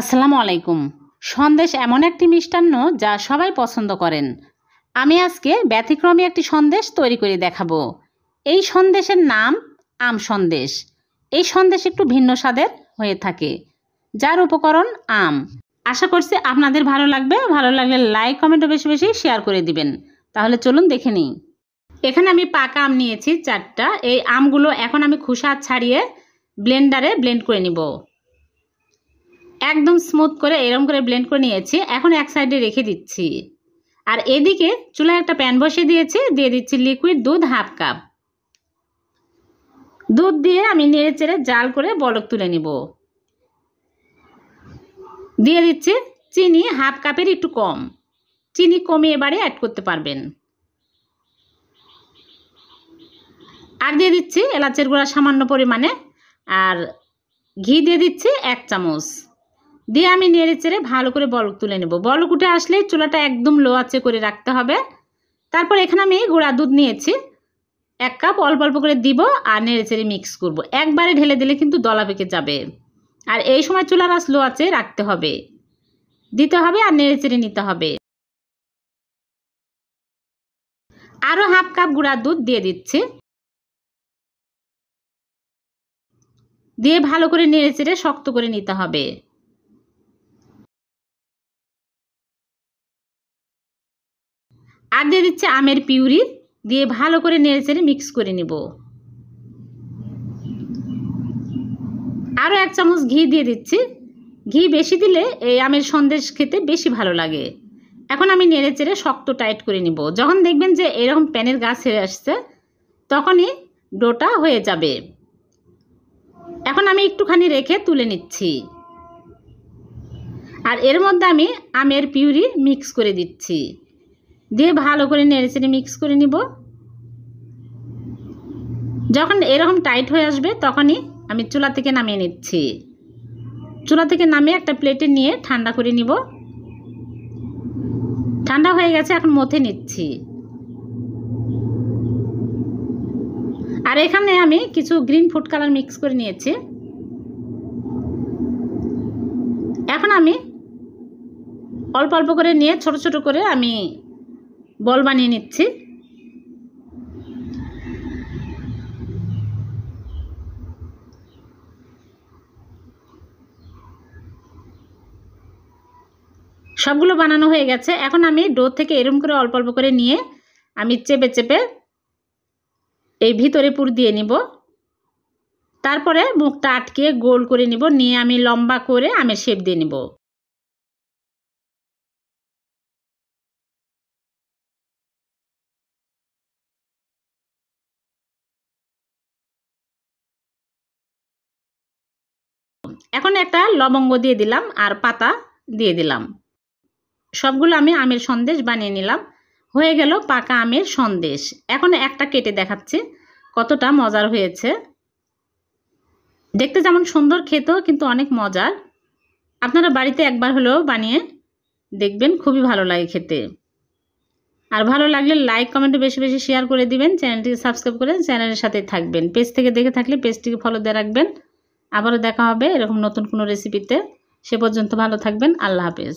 আসসালামু আলাইকুম সন্দেশ এমন একটি মিষ্টান্ন যা সবাই পছন্দ করেন আমি আজকে ব্যতিক্রমী একটি সন্দেশ তৈরি করে দেখাবো এই সন্দেশের নাম আম সন্দেশ এই সন্দেশ একটু ভিন্ন স্বাদের হয়ে থাকে যার উপকরণ আম আশা করছি আপনাদের ভালো লাগবে ভালো লাগলে লাইক কমেন্টও বেশি বেশি শেয়ার করে দিবেন তাহলে চলুন দেখে নিই এখানে আমি পাকা আম নিয়েছি চারটা এই আমগুলো এখন আমি খুসা ছাড়িয়ে ব্লেন্ডারে ব্লেন্ড করে নিব একদম স্মুথ করে এরম করে ব্লেন্ড করে নিয়েছি এখন এক সাইডে রেখে দিচ্ছি আর এদিকে চুলায় একটা প্যান বসিয়ে দিয়েছি দিয়ে দিচ্ছি লিকুইড দুধ হাফ কাপ দুধ দিয়ে আমি নেড়ে চেড়ে জাল করে বলক তুলে নিব দিয়ে দিচ্ছি চিনি হাফ কাপের একটু কম চিনি কমে এবারে অ্যাড করতে পারবেন আর দিয়ে দিচ্ছি এলাচের গুঁড়া সামান্য পরিমাণে আর ঘি দিয়ে দিচ্ছি এক চামচ দিয়ে আমি নেড়ে চেড়ে ভালো করে বলক তুলে নেব বলক উঠে আসলে চুলাটা একদম লো আছে করে রাখতে হবে তারপর এখানে আমি গুঁড়া দুধ নিয়েছি এক কাপ অল্প অল্প করে দিব আর নেড়ে চেড়ে মিক্স করব একবারে ঢেলে দিলে কিন্তু দলা পেকে যাবে আর এই সময় চুলার আস লো আছে রাখতে হবে দিতে হবে আর নেড়ে চেড়ে নিতে হবে আরও হাফ কাপ গুঁড়া দুধ দিয়ে দিচ্ছি দিয়ে ভালো করে নেড়ে চেড়ে শক্ত করে নিতে হবে আর দিয়ে দিচ্ছে আমের পিউরি দিয়ে ভালো করে নেড়ে মিক্স করে নিব আরও এক চামচ ঘি দিয়ে দিচ্ছি ঘি বেশি দিলে এই আমের সন্দেশ খেতে বেশি ভালো লাগে এখন আমি নেড়ে চেড়ে শক্ত টাইট করে নিব যখন দেখবেন যে এরকম প্যানের গাছ হয়ে আসছে তখনই ডোটা হয়ে যাবে এখন আমি একটুখানি রেখে তুলে নিচ্ছি আর এর মধ্যে আমি আমের পিউরি মিক্স করে দিচ্ছি দিয়ে ভালো করে নেড়েচেড়ে মিক্স করে নিব যখন এরকম টাইট হয়ে আসবে তখনই আমি চুলা থেকে নামিয়ে নিচ্ছি চুলা থেকে নামিয়ে একটা প্লেটে নিয়ে ঠান্ডা করে নিব ঠান্ডা হয়ে গেছে এখন মথে নিচ্ছি আর এখানে আমি কিছু গ্রিন ফুড কালার মিক্স করে নিয়েছি এখন আমি অল্প অল্প করে নিয়ে ছোট ছোট করে আমি বল বানিয়ে নিচ্ছি সবগুলো বানানো হয়ে গেছে এখন আমি ডো থেকে এরম করে অল্প অল্প করে নিয়ে আমি চেপে চেপে এই ভিতরে পুর দিয়ে নিব তারপরে মুখটা আটকে গোল করে নিব নিয়ে আমি লম্বা করে আমের শেপ দিয়ে নিব এখন একটা লবঙ্গ দিয়ে দিলাম আর পাতা দিয়ে দিলাম সবগুলো আমি আমের সন্দেশ বানিয়ে নিলাম হয়ে গেল পাকা আমের সন্দেশ এখন একটা কেটে দেখাচ্ছি কতটা মজার হয়েছে দেখতে যেমন সুন্দর খেত কিন্তু অনেক মজার আপনারা বাড়িতে একবার হলেও বানিয়ে দেখবেন খুবই ভালো লাগে খেতে আর ভালো লাগলে লাইক কমেন্টে বেশি বেশি শেয়ার করে দিবেন চ্যানেলটিকে সাবস্ক্রাইব করে চ্যানেলের সাথে থাকবেন পেজ থেকে দেখে থাকলে পেজটিকে ফলো দিয়ে রাখবেন আবারও দেখা হবে এরকম নতুন কোনো রেসিপিতে সে পর্যন্ত ভালো থাকবেন আল্লাহ হাফেজ